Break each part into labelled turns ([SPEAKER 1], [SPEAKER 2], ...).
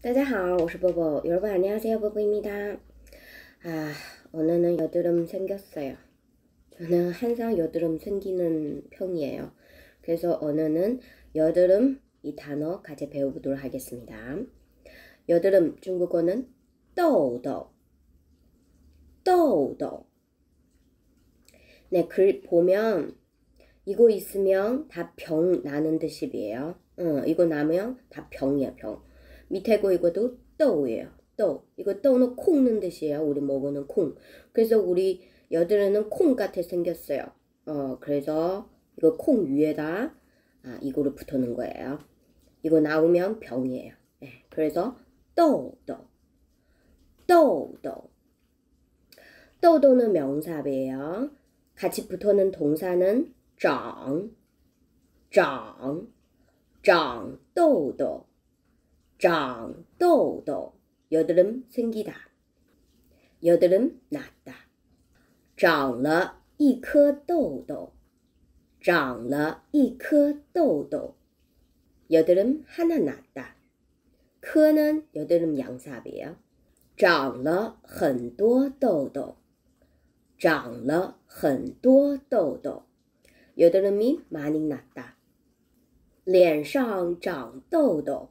[SPEAKER 1] 大家好,我是 보보. 여러분 안녕하세요, 보보입니다. 아, 오늘은 여드름 생겼어요. 저는 항상 여드름 생기는 편이에요. 그래서 오늘은 여드름 이 단어 같이 배워보도록 하겠습니다. 여드름 중국어는 떠도 떠도 네, 글 보면 이거 있으면 다 병 나는 듯이에요. 응, 이거 나면 다 병이야, 병. 밑에 거 이것도 떠예요 떠. 이거 떠는 콩는 뜻이에요. 우리 먹는 콩. 그래서 우리 여드름은 콩 같이 생겼어요. 어, 그래서 이거 콩 위에다 아, 이거를 붙어놓은 거예요. 이거 나오면 병이에요. 네, 그래서 떠, 떠. 떠, 떠. 떠, 떠는 명사예요. 같이 붙어는 동사는 정, 정, 정, 떠, 떠. 长痘痘，有的人生吉达，有的人哪达，长了一颗痘痘，长了一颗痘痘，有的人哈那哪达，颗呢有的人杨啥别，长了很多痘痘，长了很多痘痘，有的人咪马尼哪达，脸上长痘痘。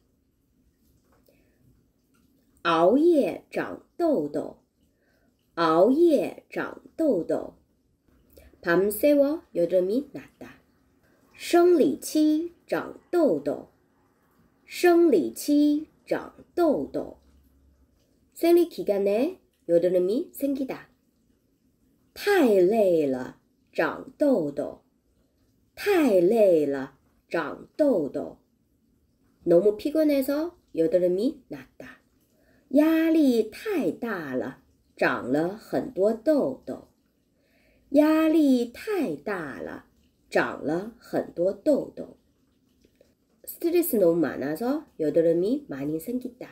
[SPEAKER 1] 熬夜长痘痘，熬夜长痘痘. 밤새워 여름이 났다. 生理期 장痘痘, 生理期 장痘痘. 생리 기간에 여드름이 생기다. 太累了,长痘痘.太累了,长痘痘. 너무 피곤해서 여드름이 났다. 压力太大了，长了很多痘痘。压力太大了，长了很多痘痘。스트레스너무많아서여드름이많이생기 다。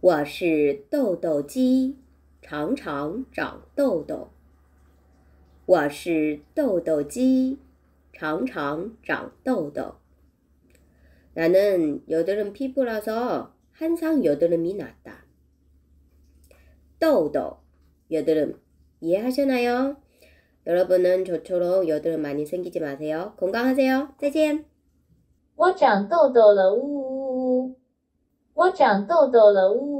[SPEAKER 1] 我是痘痘肌，常常长痘痘。我是痘痘肌，常常长痘痘。나는여드름피부라서 한상 여드름이 났다. 떠오더 여드름 이해하시나요? 여러분은 저처럼 여드름 많이 생기지 마세요. 건강하세요. 再见.我长痘痘了，呜呜呜！我长痘痘了，呜。